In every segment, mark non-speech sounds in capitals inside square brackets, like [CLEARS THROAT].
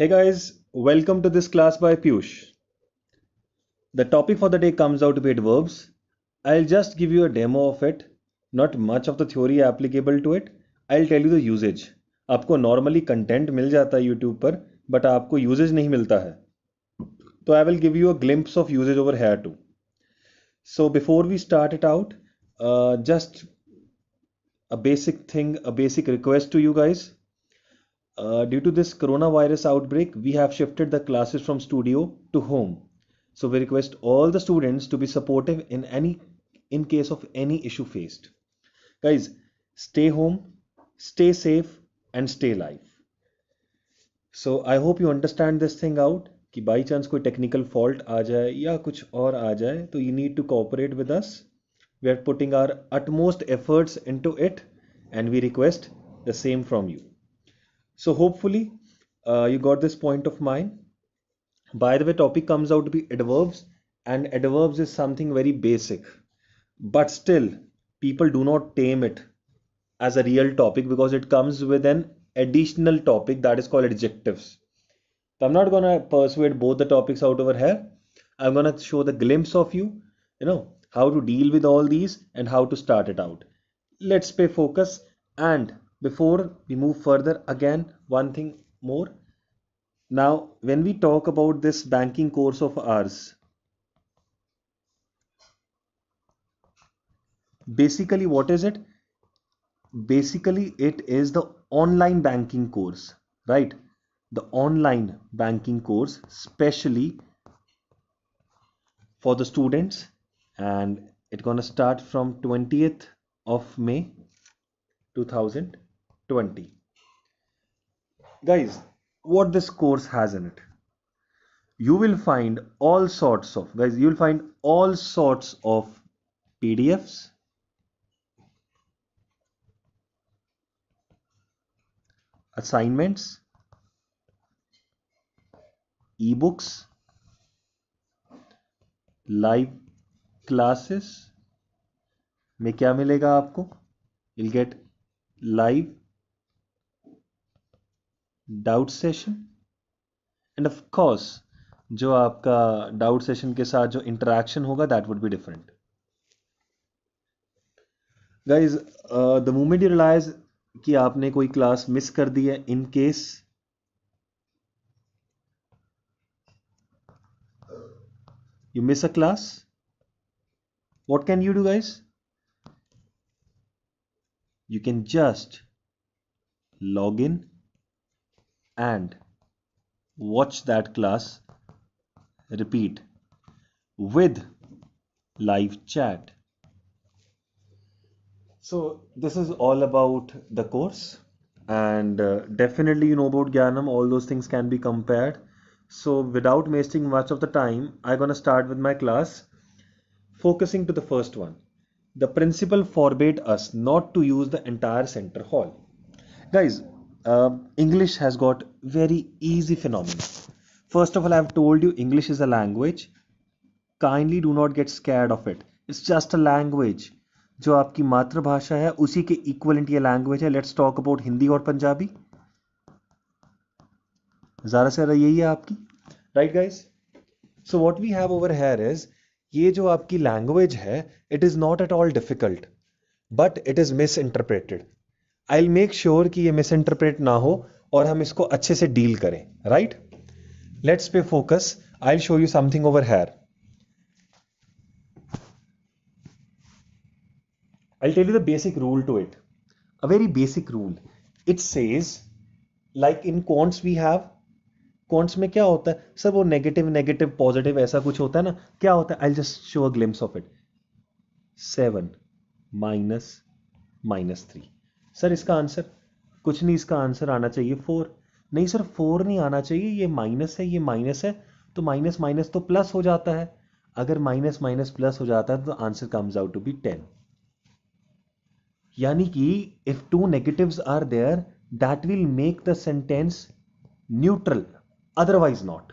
Hey guys, welcome to this class by Piyush. The topic for the day comes out to be adverbs. I'll just give you a demo of it, not much of the theory applicable to it. I'll tell you the usage. आपको normally content मिल जाता है YouTube पर but आपको usage नहीं मिलता है तो I I will give you a glimpse of usages over here too so before we start it out just a basic thing a basic request to you guys Uh, due to this coronavirus outbreak, we have shifted the classes from studio to home. So we request all the students to be supportive in any in case of any issue faced. Guys, stay home, stay safe and stay live. So I hope you understand this thing out कि by chance कोई technical fault आ जाए या कुछ और आ जाए तो you need to cooperate with us we are putting our utmost efforts into it and we request the same from you so hopefully uh, you got this point of mind by the way topic comes out to be adverbs and adverbs is something very basic but still people do not tame it as a real topic because it comes with an additional topic that is called adjectives so i'm not going to persuade both the topics out over here i'm going to show the glimpse of you you know how to deal with all these and how to start it out let's pay focus and before we move further again one thing more now when we talk about this banking course of ours basically what is it basically it is the online banking course right the online banking course specially for the students and it's gonna start from 20th of May 2000 20 guys what this course has in it you will find all sorts of guys you will find all sorts of pdfs assignments ebooks live classes में क्या you'll get live doubt session and of course जो आपका doubt session के साथ जो interaction होगा that would be different guys the moment you realise कि आपने कोई क्लास मिस कर दी है in case you miss a class what can you do guys you can just log in and watch that class repeat with live chat so this is all about the course and uh, definitely you know about Gyanam all those things can be compared so without wasting much of the time I'm gonna start with my class focusing to the first one the principal forbade us not to use the entire center hall guys uh, English has got very easy phenomena. First of all, I have told you English is a language. Kindly do not get scared of it. It's just a language. जो आपकी मातृभाषा है उसी के equivalent ये language है let's talk about Hindi और पंजाबी ज़्यादा से ज़्यादा यही है आपकी right guys so what we have over here is ये जो आपकी लैंग्वेज है it is not at all difficult but it is misinterpreted I will make sure कि ये मिस इंटरप्रेट ना हो और हम इसको अच्छे से डील करें right let's pay focus I show you something over here I tell you the basic rule to it a very basic rule it says like in contexts we have contexts में क्या होता है sir वो negative negative positive ऐसा कुछ होता है ना क्या होता है I just show a glimpse of it seven minus minus three sir इसका आंसर कुछ नहीं इसका आंसर आना चाहिए फोर नहीं सर फोर नहीं आना चाहिए ये माइनस है ये माइनस है तो माइनस माइनस तो प्लस हो जाता है अगर माइनस माइनस प्लस हो जाता है तो answer comes out to be ten यानी कि if two negatives are there that will make the sentence neutral otherwise not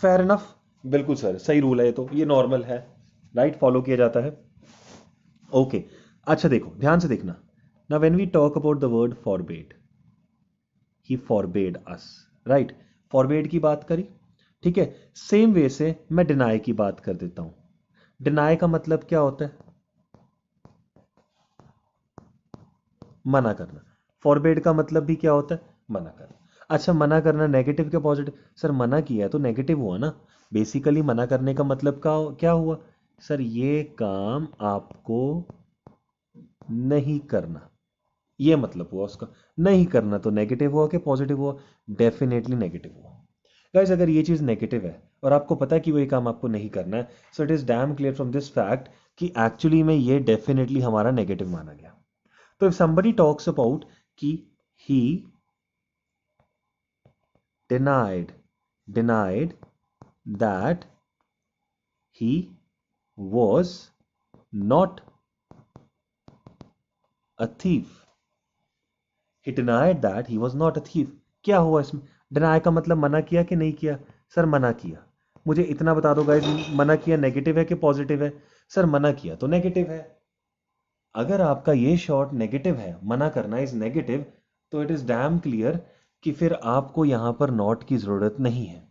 fair enough बिल्कुल सर सही रूल है तो ये नॉर्मल है राइट right? फॉलो किया जाता है ओके okay. अच्छा देखो ध्यान से देखना Now, when we talk about the word forbade, he forbade us, right? Forbade की बात करी ठीक है सेम वे से मैं डिनाई की बात कर देता हूं डिनाई का मतलब क्या होता है मना करना फॉरबेड का मतलब भी क्या होता है मना करना अच्छा मना करना नेगेटिव क्या पॉजिटिव सर मना किया है तो नेगेटिव हुआ ना बेसिकली मना करने का मतलब का क्या हुआ सर ये काम आपको नहीं करना ये मतलब हुआ उसका नहीं करना तो नेगेटिव हुआ कि पॉजिटिव हुआ डेफिनेटली नेगेटिव हुआ गाइज अगर ये चीज़ नेगेटिव है और आपको पता है कि वो काम आपको नहीं करना है so it is damn clear from this fact कि एक्चुअली में ये डेफिनेटली हमारा नेगेटिव माना गया तो इफ समबडी टॉक्स अबाउट कि he denied denied that he was not a thief he denied that he was not a thief क्या हुआ इसमें डिनाई का मतलब मना किया कि नहीं किया सर मना किया मुझे इतना बता दो गाइज मना किया नेगेटिव है कि पॉजिटिव है सर मना किया तो नेगेटिव है अगर आपका ये शॉर्ट नेगेटिव है मना करना इज नेगेटिव तो इट इज डैम क्लियर कि फिर आपको यहां पर नॉट की जरूरत नहीं है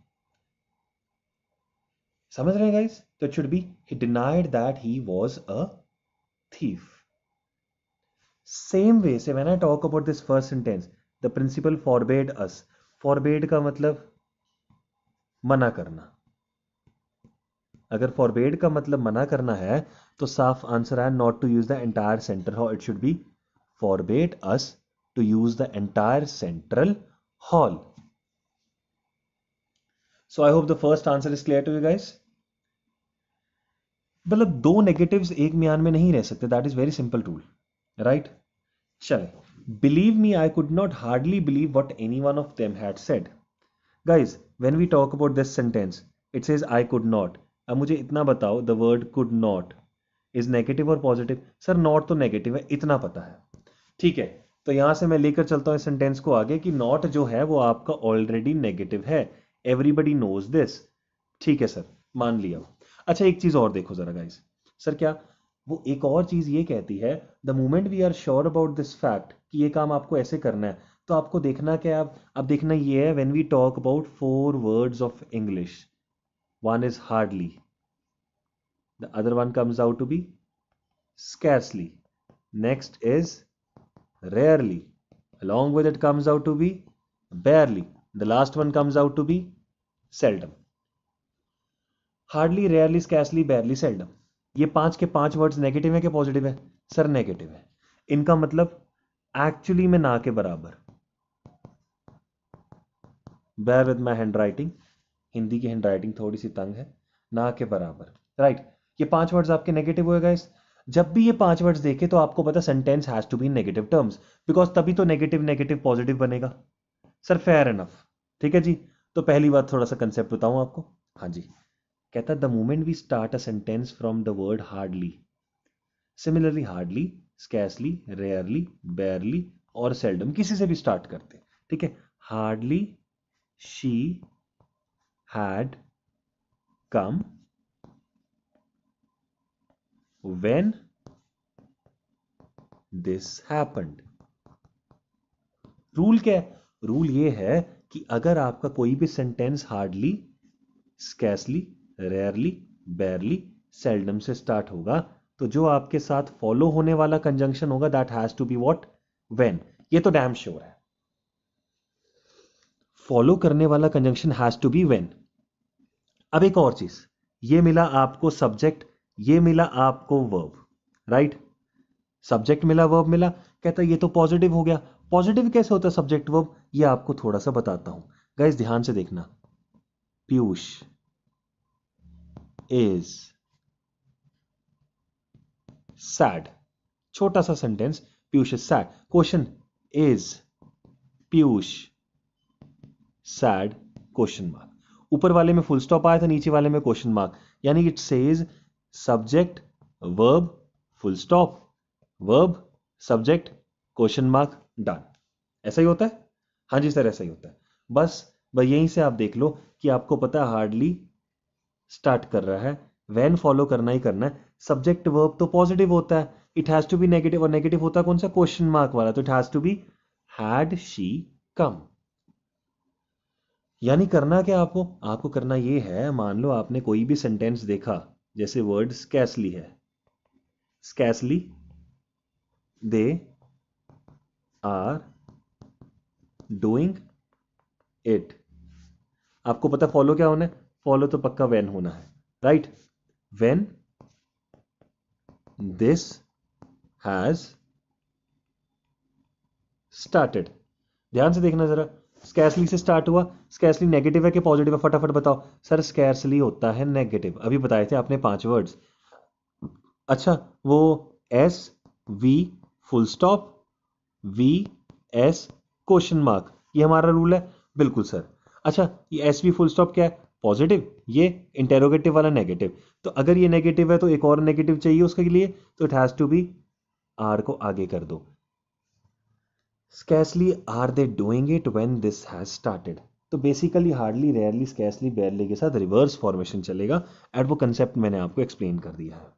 समझ रहे हैं गाइज तो it should be he denied that he was a thief same way से when I talk about this first sentence the principal forbade us forbade का मतलब मना करना अगर फॉरबेड का मतलब मना करना है तो साफ आंसर है not to use the entire central hall it should be forbade us to use the entire central hall so I hope the first answer is clear to you guys मतलब दो नेगेटिव्स एक म्यान में नहीं रह सकते that is very simple rule right चले believe me I could not hardly believe what any one of them had said guys when we talk about this sentence it's is I could not अब मुझे इतना बताओ the word could not is negative और positive sir not तो negative है इतना पता है ठीक है तो यहां से मैं लेकर चलता हूं इस सेंटेंस को आगे कि नॉट जो है वो आपका ऑलरेडी नेगेटिव है एवरीबडी नोज दिस ठीक है सर मान लिया अच्छा एक चीज़ और देखो ज़रा गाइज सर क्या वो एक और चीज़ ये कहती है the moment we are sure about this fact कि ये काम आपको ऐसे करना है तो आपको देखना क्या अब अब देखना ये है when we talk about four words of English one is hardly the other one comes out to be scarcely next is rarely along with it comes out to be barely the last one comes out to be seldom hardly rarely scarcely barely seldom ये पांच के पांच words negative है कि positive है sir negative है इनका मतलब एक्चुअली में ना के बराबर bear with my handwriting Hindi की हैंड राइटिंग थोड़ी सी तंग है ना के बराबर राइट right. ये पांच वर्ड्स आपके नेगेटिव हुए गाइस जब भी ये पांच वर्ड्स देखे तो आपको पता sentence has to be negative terms because तभी तो नेगेटिव नेगेटिव पॉजिटिव बनेगा सर फेयर एनफ ठीक है जी तो पहली बात थोड़ा सा कंसेप्ट बताऊं आपको हाँ जी कहता the moment we start a sentence from the word hardly similarly hardly scarcely rarely barely और सेल्डम किसी से भी स्टार्ट करते ठीक है hardly she had come when this happened rule क्या है रूल ये है कि अगर आपका कोई भी sentence hardly scarcely rarely barely seldom से स्टार्ट होगा तो जो आपके साथ फॉलो होने वाला कंजंक्शन होगा that has to be what when ये तो डैम श्योर है फॉलो करने वाला conjunction has to be when अब एक और चीज ये मिला आपको सब्जेक्ट ये मिला आपको वर्ब राइट सब्जेक्ट मिला वर्ब मिला कहता ये तो पॉजिटिव हो गया पॉजिटिव कैसे होता है सब्जेक्ट वर्ब ये आपको थोड़ा सा बताता हूं गाइस ध्यान से देखना पीयूष इज सैड छोटा सा sentence Piyush is sad question is Piyush sad question mark ऊपर वाले में फुल स्टॉप आया था नीचे वाले में क्वेश्चन मार्क यानी it says subject verb full stop verb subject question mark done ऐसा ही होता है हाँ जी सर ऐसा ही होता है बस बस यहीं से आप देख लो कि आपको पता हार्डली स्टार्ट कर रहा है वैन फॉलो करना ही करना है सब्जेक्ट वर्ब तो पॉजिटिव होता है it has to be negative और नेगेटिव होता है कौन सा क्वेश्चन मार्क वाला तो it has to be had she come यानी करना क्या आपको आपको करना ये है मान लो आपने कोई भी सेंटेंस देखा जैसे वर्ड स्कैसली है scarcely they are doing it आपको पता फॉलो क्या होना है फॉलो तो पक्का वैन होना है right when this has started ध्यान से देखना जरा स्कैसली से स्टार्ट हुआ स्कैसली नेगेटिव है कि पॉजिटिव है फटाफट बताओ सर स्कैसली होता है नेगेटिव अभी बताए थे आपने पांच वर्ड्स अच्छा वो S V full stop V S question mark ये हमारा रूल है बिल्कुल सर अच्छा ये एस वी फुल स्टॉप क्या है पॉजिटिव ये इंटेरोगेटिव वाला नेगेटिव तो अगर ये नेगेटिव है तो एक और नेगेटिव चाहिए उसके लिए तो it has to be are को आगे कर दो scarcely are they doing it when this has started तो basically hardly rarely scarcely barely के साथ रिवर्स फॉर्मेशन चलेगा एट वो कंसेप्ट मैंने आपको एक्सप्लेन कर दिया है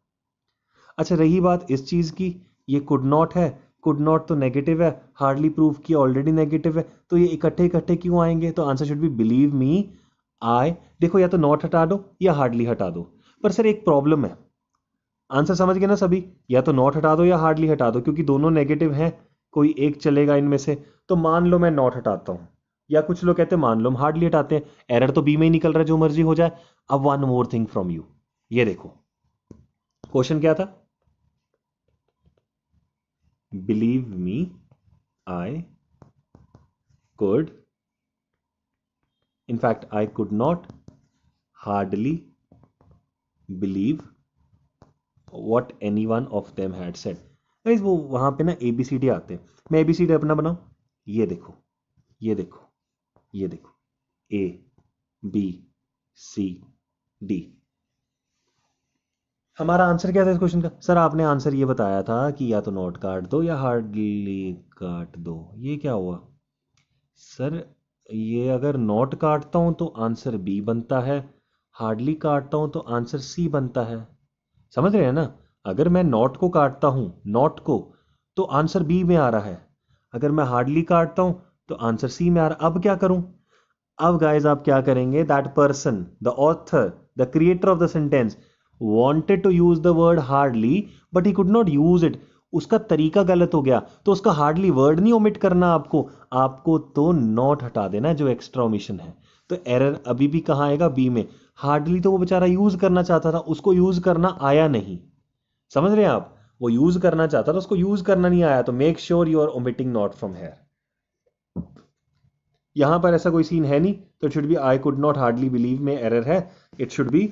अच्छा रही बात इस चीज़ की ये कुड नॉट है कुड नॉट तो नेगेटिव है हार्डली प्रूव किया ऑलरेडी नेगेटिव है तो ये इकट्ठे इकट्ठे क्यों आएंगे तो answer should be believe me I देखो या तो नॉट हटा दो या हार्डली हटा दो पर सर एक प्रॉब्लम है आंसर समझ गए ना सभी या तो नॉट हटा दो या हार्डली हटा दो क्योंकि दोनों नेगेटिव हैं कोई एक चलेगा इनमें से तो मान लो मैं नॉट हटाता हूं या कुछ लोग कहते हैं मान लो हम हार्डली हटाते हैं एरर तो बी में ही निकल रहा है जो मर्जी हो जाए अब one more thing from you ये देखो क्वेश्चन क्या था believe me I could In fact, I could not hardly believe what any one of them had set guys वो वहाँ पे ना ए बी सी डी आते हैं मैं ए बी सी डी अपना बनाऊँ ये देखो ये देखो ये देखो ए बी सी डी हमारा आंसर क्या था इस क्वेश्चन का सर आपने आंसर ये बताया था कि या तो नोट काट दो या हार्डली काट दो ये क्या हुआ सर ये अगर नॉट काटता हूं तो आंसर बी बनता है हार्डली काटता हूं तो आंसर सी बनता है समझ रहे हैं ना अगर मैं नॉट को काटता हूं नॉट को तो आंसर बी में आ रहा है अगर मैं हार्डली काटता हूं तो आंसर सी में आ रहा अब क्या करूं अब गाइज आप क्या करेंगे that person the author the creator of the sentence wanted to use the word hardly but he could not use it उसका तरीका गलत हो गया तो उसका हार्डली वर्ड नहीं ओमिट करना आपको आपको तो नॉट हटा देना जो एक्स्ट्रा ओमिशन है तो एरर अभी भी कहां आएगा बी में हार्डली तो वो बेचारा यूज करना चाहता था उसको यूज करना आया नहीं समझ रहे हैं आप वो यूज करना चाहता था उसको यूज करना नहीं आया तो make sure you are omitting not from here यहां पर ऐसा कोई सीन है नहीं तो it should be I could not hardly believe में एरर है it should be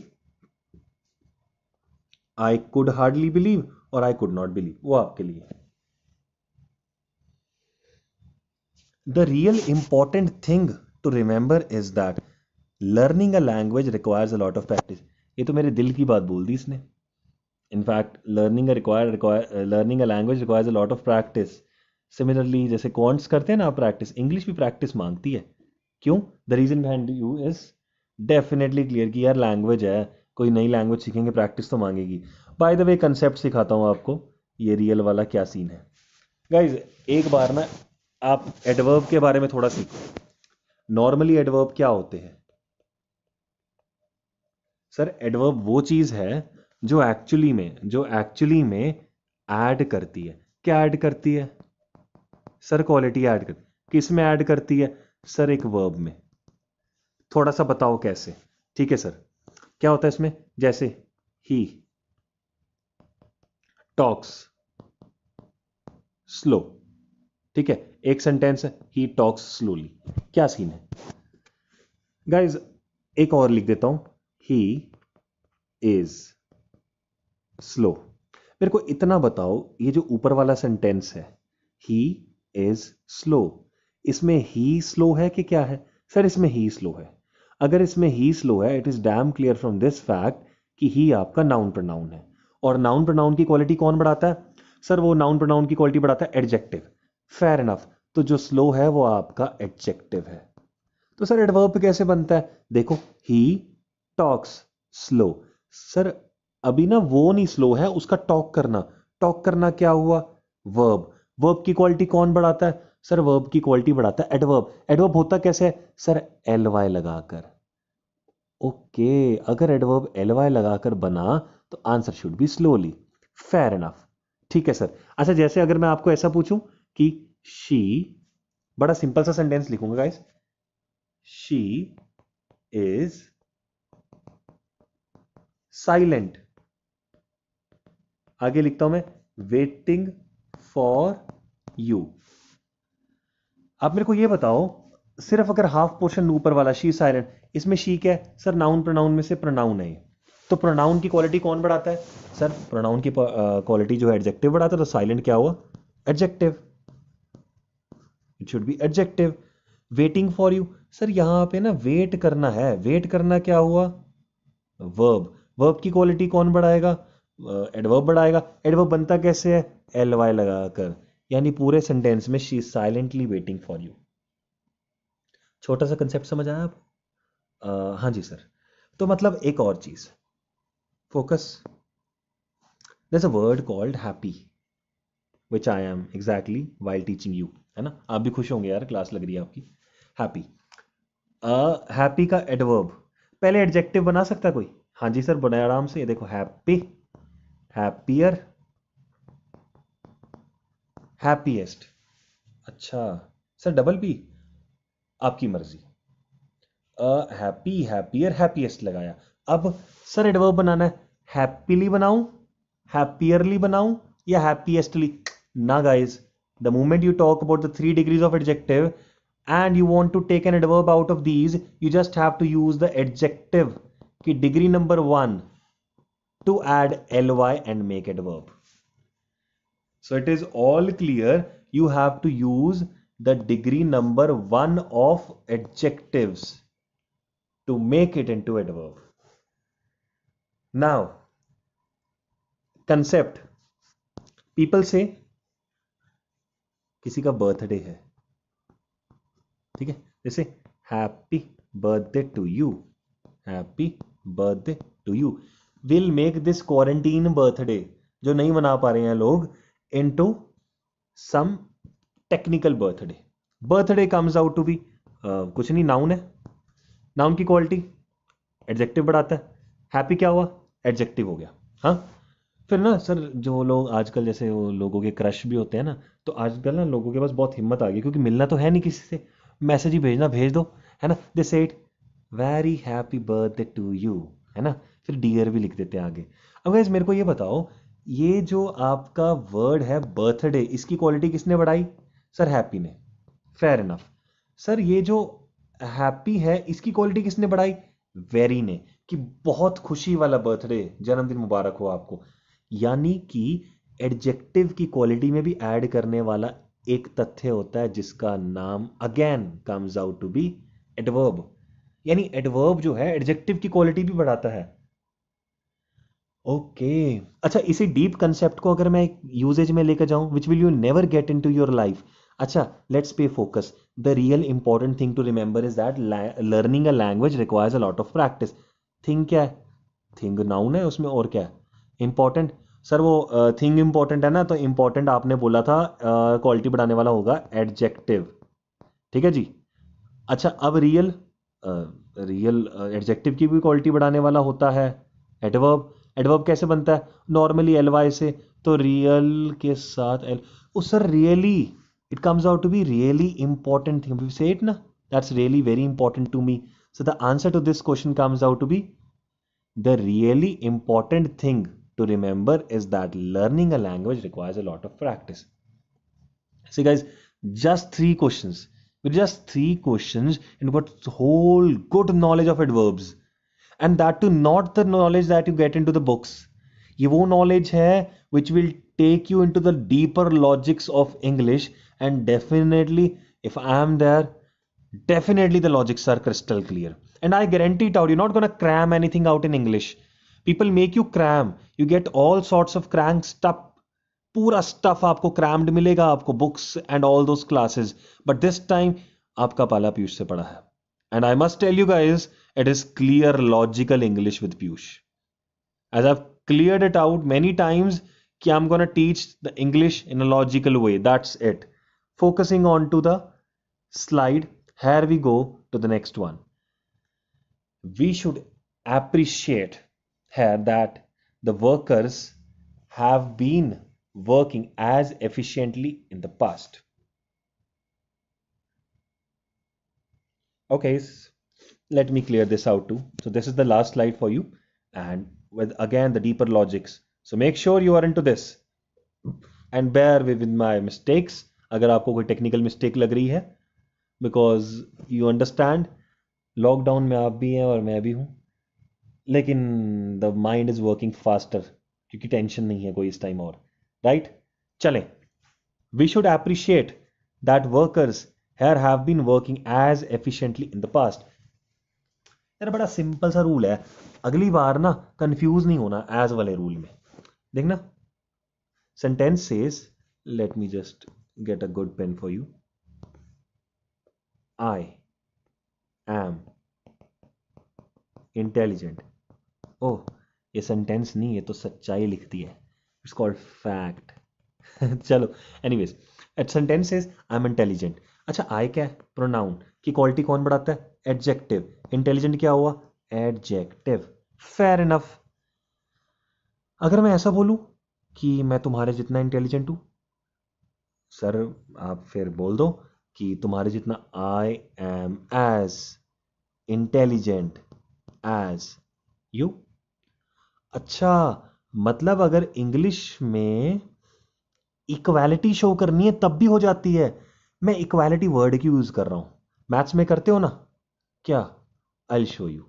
I could hardly believe और आई कुड नॉट बिलीव वो आपके लिए है the real important thing to remember is that learning a language requires a lot of practice ये तो मेरे दिल की बात बोल दी इसने in fact learning require learning a language requires a lot of practice similarly जैसे कॉन्ट्स करते हैं ना आप प्रैक्टिस इंग्लिश भी प्रैक्टिस मांगती है क्यों the reason behind you is definitely clear कि यार लैंग्वेज है कोई नई लैंग्वेज सीखेंगे प्रैक्टिस तो मांगेगी बाय द वे कंसेप्ट सिखाता हूँ आपको ये रियल वाला क्या सीन है गाइज एक बार ना आप एडवर्ब के बारे में थोड़ा सीखो नॉर्मली एडवर्ब क्या होते हैं सर एडवर्ब वो चीज है जो एक्चुअली में जो एक्चुअली में ऐड करती है क्या ऐड करती है सर क्वालिटी ऐड करती किस में ऐड करती है सर एक वर्ब में थोड़ा सा बताओ कैसे ठीक है सर क्या होता है इसमें जैसे ही टॉक्स स्लो ठीक है एक सेंटेंस है ही टॉक्स स्लोली क्या सीन है गाइज एक और लिख देता हूं ही इज स्लो मेरे को इतना बताओ ये जो ऊपर वाला सेंटेंस है ही इज स्लो इसमें ही स्लो है कि क्या है सर इसमें ही स्लो है अगर इसमें ही स्लो है it is damn clear from this fact कि ही आपका नाउन प्रनाउन है और नाउन प्रोनाउन की क्वालिटी कौन बढ़ाता है सर वो नाउन प्रोनाउन की क्वालिटी बढ़ाता है एडजेक्टिव फेयर इनफ तो जो स्लो है वो आपका एडजेक्टिव है तो सर एडवर्ब कैसे बनता है देखो ही टॉक्स स्लो सर अभी ना वो नहीं स्लो है उसका टॉक करना टॉक करना क्या हुआ वर्ब वर्ब की क्वालिटी कौन बढ़ाता है सर वर्ब की क्वालिटी बढ़ाता है एडवर्ब एडवर्ब होता कैसे है सर एलवाई लगाकर ओके अगर एडवर्ब एलवाई लगाकर बना तो answer should be slowly fair enough ठीक है सर अच्छा जैसे अगर मैं आपको ऐसा पूछूं कि शी बड़ा सिंपल सा सेंटेंस लिखूंगा गाइस शी इज साइलेंट आगे लिखता हूं मैं वेटिंग फॉर यू आप मेरे को यह बताओ सिर्फ अगर हाफ पोर्शन ऊपर वाला शी साइलेंट इसमें शी क्या है सर नाउन प्रोनाउन में से प्रोनाउन है तो प्रोनाउन की क्वालिटी कौन बढ़ाता है सर प्रोनाउन की क्वालिटी जो है एडजेक्टिव बढ़ाता है तो साइलेंट क्या हुआ adjective it should be adjective waiting for you sir यहां पे ना वेट करना है वेट करना क्या हुआ वर्ब वर्ब की क्वालिटी कौन बढ़ाएगा एडवर्ब uh, बढ़ाएगा एडवर्ब बनता कैसे है एल वाई लगाकर यानी पूरे सेंटेंस में she silently waiting for you छोटा सा कंसेप्ट समझ आया आप uh, हाँ जी सर तो मतलब एक और चीज़ focus. There's a word called happy, which I am exactly while teaching you. है ना आप भी खुश होंगे यार क्लास लग रही है आपकी हैप्पी हैप्पी का एडवर्ब पहले एडजेक्टिव बना सकता कोई हाँ जी सर बनाए आराम से ये देखो हैप्पी हैप्पियर हैप्पीएस्ट अच्छा सर डबल पी आपकी मर्जी हैप्पी हैप्पियर हैप्पीएस्ट लगाया अब सर एडवर्ब बनाना है हैप्पीली बनाऊं हैप्पियरली बनाऊं या हैप्पीएस्टली ना guys the moment you talk about the three degrees of adjective and you want to take an adverb out of these you just have to use the adjective की degree number one to add ly and make adverb. So it is all clear you have to use the degree number 1 of adjectives to make it into adverb. now concept people से किसी का birthday है ठीक है जैसे happy birthday to you happy birthday to you will make this quarantine birthday जो नहीं मना पा रहे हैं लोग into some technical birthday birthday comes out to be कुछ नहीं नाउन है नाउन की क्वालिटी एडजेक्टिव बढ़ाता है हैप्पी क्या हुआ एडजेक्टिव हो गया हाँ फिर ना सर जो लोग आजकल जैसे वो लोगों के क्रश भी होते हैं ना तो आजकल ना लोगों के पास बहुत हिम्मत आ गई क्योंकि मिलना तो है नहीं किसी से मैसेज ही भेजना भेज दो है ना they said very happy birthday to you है ना फिर डियर भी लिख देते हैं आगे अब गैस मेरे को ये बताओ ये जो आपका वर्ड है बर्थडे इसकी क्वालिटी किसने बढ़ाई सर हैप्पी ने फेयर इनफ सर ये जो हैप्पी है इसकी क्वालिटी किसने बढ़ाई वेरी ने कि बहुत खुशी वाला बर्थडे जन्मदिन मुबारक हो आपको यानी कि एडजेक्टिव की क्वालिटी में भी ऐड करने वाला एक तथ्य होता है जिसका नाम again comes out to be adverb यानी एडवर्ब जो है एडजेक्टिव की क्वालिटी भी बढ़ाता है ओके okay. अच्छा इसी डीप कंसेप्ट को अगर मैं यूजेज में लेकर जाऊं which will you never get into your life अच्छा let's pay focus the real important thing to remember is that learning a language requires a lot of practice thing क्या है thing noun है उसमें और क्या है important sir वो thing uh, important है ना तो इंपॉर्टेंट आपने बोला था क्वालिटी uh, बढ़ाने वाला होगा एडजेक्टिव ठीक है जी अच्छा अब रियल रियल एडजेक्टिव की भी क्वालिटी बढ़ाने वाला होता है एडवर्ब एडवर्ब कैसे बनता है नॉर्मली एल वाई से तो रियल के साथ L O sir really it comes out to be really important thing set ना that's really very important to me So the answer to this question comes out to be the really important thing to remember is that learning a language requires a lot of practice. See guys, just three questions. With just three questions and got whole good knowledge of adverbs. And that too not the knowledge that you get into the books. ये वो knowledge है which will take you into the deeper logics of English and definitely if I am there definitely the logics are crystal clear. And I guarantee it out, you're not gonna cram anything out in English. People make you cram. You get all sorts of crank stuff. पूरा stuff. आपको crammed मिलेगा आपको books and all those classes. But this time, आपका पाला पीयूष से पड़ा है And I must tell you guys, it is clear logical English with Piyush. As I've cleared it out many times, ki I'm gonna teach the English in a logical way. That's it. Focusing on to the slide here we go to the next one we should appreciate here that the workers have been working as efficiently in the past okay let me clear this out too so this is the last slide for you and with again the deeper logics so make sure you are into this and bear with my mistakes अगर आपको कोई technical mistake लग रही है because you understand lockdown में आप भी हैं और मैं भी हूँ लेकिन the mind is working faster क्योंकि टेंशन नहीं है कोई इस टाइम और राइट चले we should appreciate that workers here have been working as efficiently in the past यार बड़ा सिंपल सा रूल है अगली बार ना कंफ्यूज नहीं होना एज वाले रूल में देखना sentence says let me just get a good pen for you I am intelligent Oh, ये सेंटेंस नहीं है तो सच्चाई लिखती है इट्स कॉल्ड फैक्ट चलो anyways at sentence is I am intelligent अच्छा आई क्या है प्रोनाउन की क्वालिटी कौन बढ़ाता है एडजेक्टिव इंटेलिजेंट क्या हुआ एडजेक्टिव फेयर इनफ अगर मैं ऐसा बोलूं कि मैं तुम्हारे जितना इंटेलिजेंट हूं सर आप फिर बोल दो कि तुम्हारे जितना I am as intelligent as you अच्छा मतलब अगर इंग्लिश में इक्वालिटी शो करनी है तब भी हो जाती है मैं इक्वालिटी वर्ड की यूज़ कर रहा हूं मैथ्स में करते हो ना क्या I show you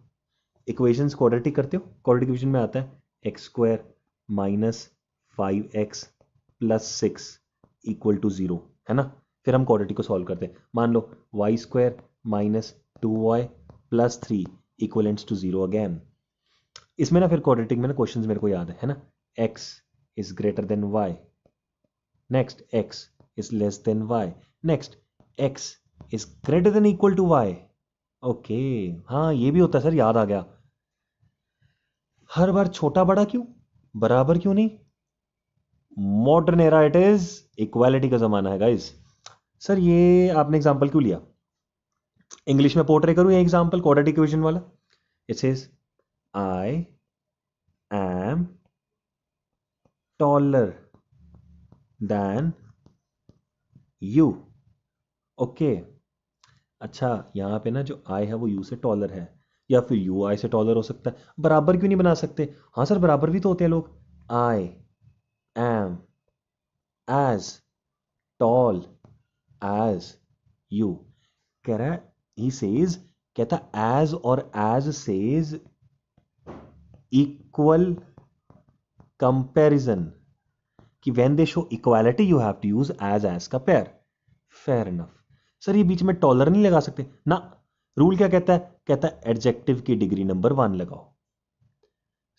equations quadratic करते हो क्वाड्रेटिक इक्वेशन में आता है X square minus five X plus six equal to zero है ना फिर हम क्वाड्रेटिक को सॉल्व करते हैं मान लो Y square minus two Y plus three equivalents to zero again इसमें ना फिर क्वाड्रेटिक में ना क्वेश्चन मेरे को याद है ना X is greater than Y next X is less than Y next X is greater than equal to Y okay हाँ ये भी होता है सर याद आ गया हर बार छोटा बड़ा क्यों बराबर क्यों नहीं modern era it is equality का जमाना है गाइज सर ये आपने एग्जाम्पल क्यों लिया इंग्लिश में पोर्ट्रे करूं ये एग्जाम्पल क्वाड्रेटिक इक्वेशन वाला it is I am taller than you okay अच्छा यहां पे ना जो आई है वो यू से टॉलर है या फिर यू आई से टॉलर हो सकता है बराबर क्यों नहीं बना सकते हाँ सर बराबर भी तो होते हैं लोग I am as tall as you. कह रहा है he says कहता as और as says equal comparison कि when they show equality you have to use as as का pair fair enough सर ये बीच में टॉलर नहीं लगा सकते ना रूल क्या कहता है कहता है एडजेक्टिव की डिग्री नंबर वन लगाओ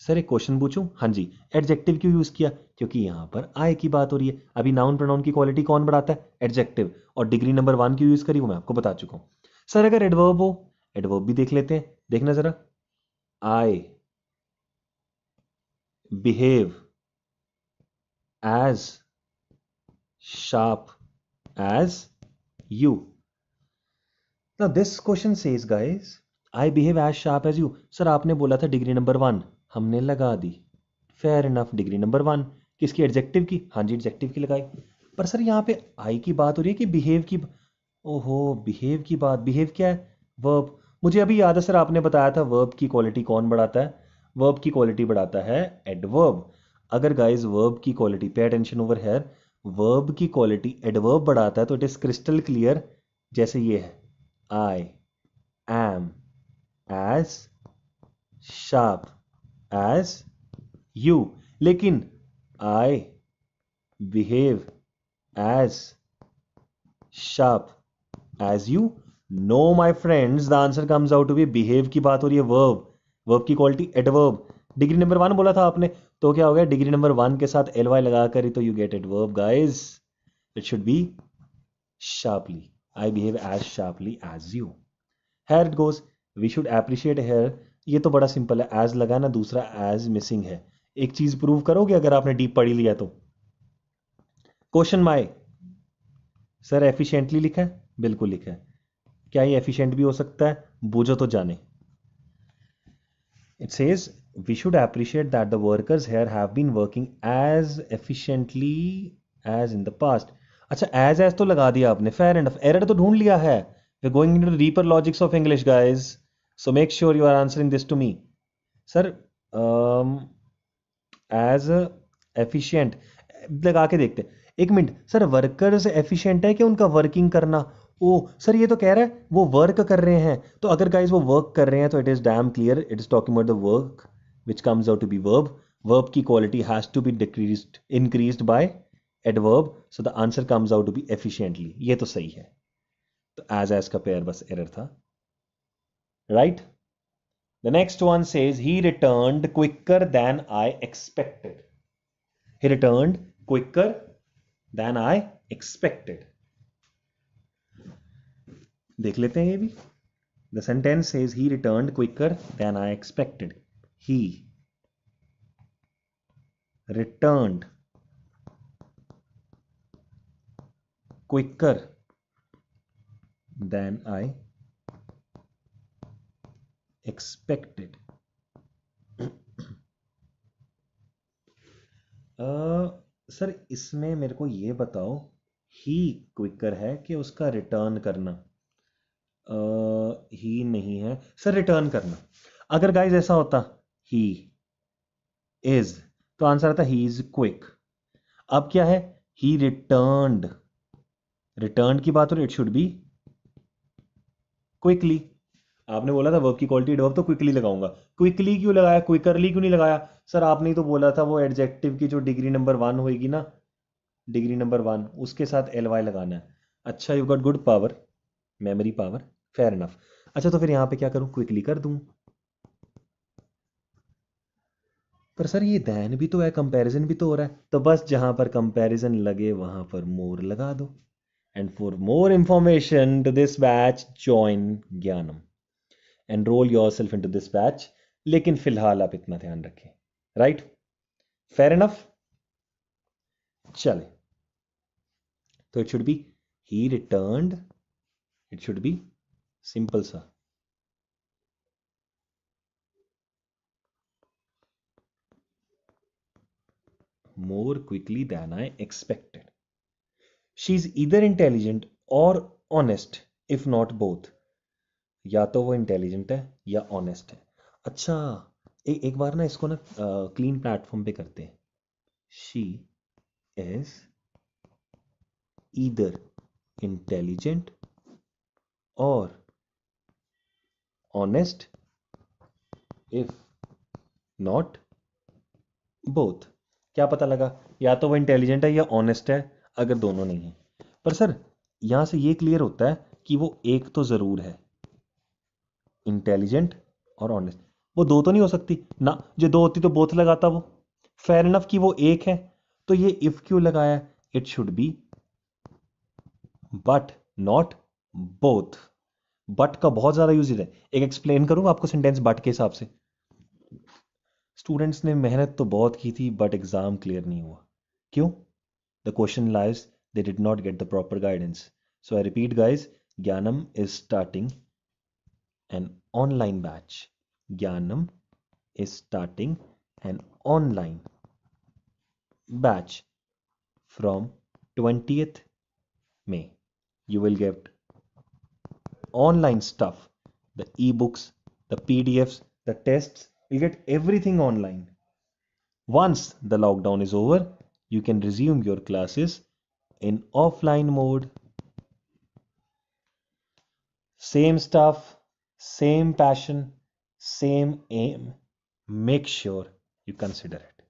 सर एक क्वेश्चन पूछूं हाँ जी एडजेक्टिव क्यों यूज़ किया क्योंकि यहाँ पर आय की बात हो रही है अभी नाउन प्रोनाउन की क्वालिटी कौन बढ़ाता है एडजेक्टिव और डिग्री नंबर वन क्यों यूज़ करी वो मैं आपको बता चुका हूँ सर अगर एडवर्ब हो एडवर्ब भी देख लेते हैं देखना ज़रा I behave as sharp as you this question question says, guys, I behave as sharp as sir आपने बोला था डिग्री नंबर वन हमने लगा दी fair enough degree number one किसकी एडजेक्टिव की हाँ जी एडजेक्टिव की लगाई पर सर यहाँ पे आई की बात हो रही है कि बिहेव की ओहो बिहेव की बात बिहेव क्या है वर्ब मुझे अभी याद है सर आपने बताया था वर्ब की क्वालिटी कौन बढ़ाता है वर्ब की क्वालिटी बढ़ाता है एडवर्ब अगर गाइज वर्ब की क्वालिटी पे अटेंशन ओवर हेयर वर्ब की क्वालिटी एडवर्ब बढ़ाता है तो इट इज क्रिस्टल क्लियर जैसे ये है I am as sharp as you लेकिन I behave as sharp as you know my friends the answer comes out to be behave की बात हो रही है वर्ब वर्ब की quality adverb degree number one बोला था आपने तो क्या हो गया डिग्री नंबर वन के साथ एल वाई लगा ही तो you get it verb guys it should be sharply I behave as sharply as you here it goes we should appreciate here ये तो बड़ा सिंपल है एज लगा ना दूसरा एज मिसिंग है एक चीज प्रूव करोगे अगर आपने डीप पढ़ी लिया तो क्वेश्चन माए सर एफिशिएंटली लिखा है बिल्कुल लिखा है क्या ये एफिशिएंट भी हो सकता है बोझो तो जाने it says we should appreciate that the workers here have been working as efficiently as in the past अच्छा एज एज तो लगा दिया आपने फेयर एंड ऑफ एरर तो ढूंढ लिया है we going into deeper logics of English guys So make sure you are answering this to me. Sir, um, as efficient लगा के देखते एक मिनट सर वर्कर्स एफिशिएंट है कि उनका वर्किंग करना ओ सर ये तो कह रहा है वो वर्क कर रहे हैं तो अगर गाइज वो वर्क कर रहे हैं तो it is damn clear it is talking about the work which comes out to be verb verb की quality has to be decrease increase by adverb so the answer comes out to be efficiently ये तो सही है तो as as का pair बस error था right the next one says he returned quicker than i expected he returned quicker than i expected देख लेते हैं ये भी The sentence says he returned quicker than I expected. He returned quicker than I expected. Sir [CLEARS THROAT] uh, इसमें मेरे को ये बताओ ही क्विकर है कि उसका रिटर्न करना ही uh, नहीं है सर रिटर्न करना अगर गाइज ऐसा होता ही इज तो आंसर आता ही इज क्विक अब क्या है ही रिटर्न रिटर्न की बात हो रही इट शुड बी क्विकली आपने बोला था वर्क की क्वालिटी डेवलप तो क्विकली लगाऊंगा क्विकली क्यों लगाया क्विकरली क्यों नहीं लगाया सर आपने तो बोला था वो एडजेक्टिव की जो डिग्री नंबर वन होगी ना डिग्री नंबर वन उसके साथ एल वाई लगाना है अच्छा you got good power memory power fair enough अच्छा तो फिर यहाँ पे क्या करूं क्विकली कर दू पर सर ये दैन भी तो है कंपैरिजन भी तो हो रहा है तो बस जहां पर कंपैरिजन लगे वहां पर मोर लगा दो and for more information to this batch join Gyanam enroll yourself into this batch lekin filhal aap itna dhyan rakhe right fair enough chale so it should be he returned it should be simple sir more quickly than i expected she's either intelligent or honest if not both या तो वो intelligent है या honest है अच्छा ए, एक बार ना इसको ना क्लीन प्लेटफॉर्म पे करते हैं शी इज ईदर इंटेलिजेंट और ऑनेस्ट इफ नॉट बोथ क्या पता लगा या तो वो इंटेलिजेंट है या ऑनेस्ट है अगर दोनों नहीं है पर सर यहां से ये क्लियर होता है कि वो एक तो ज़रूर है इंटेलिजेंट और ऑनेस्ट वो दो तो नहीं हो सकती ना जो दो होती तो बोथ लगाता वो फेयर इनफ कि वो एक है तो ये इफ क्यों लगाया it should be but not both but का बहुत ज्यादा यूज है एक एक्सप्लेन करूंगा आपको सेंटेंस बट के हिसाब से स्टूडेंट्स ने मेहनत तो बहुत की थी बट एग्जाम क्लियर नहीं हुआ क्यों the question lies they did not get the proper guidance so I repeat guys Gyanam is starting and online batch. Gyanam is starting an online batch from 20th May. You will get online stuff, the ebooks, the PDFs, the tests, you get everything online. Once the lockdown is over, you can resume your classes in offline mode. Same stuff, same passion, same aim. Make sure you consider it.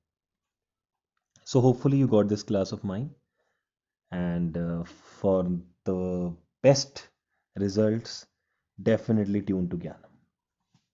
So, hopefully, you got this class of mine. And uh, for the best results, definitely tune to Gyan.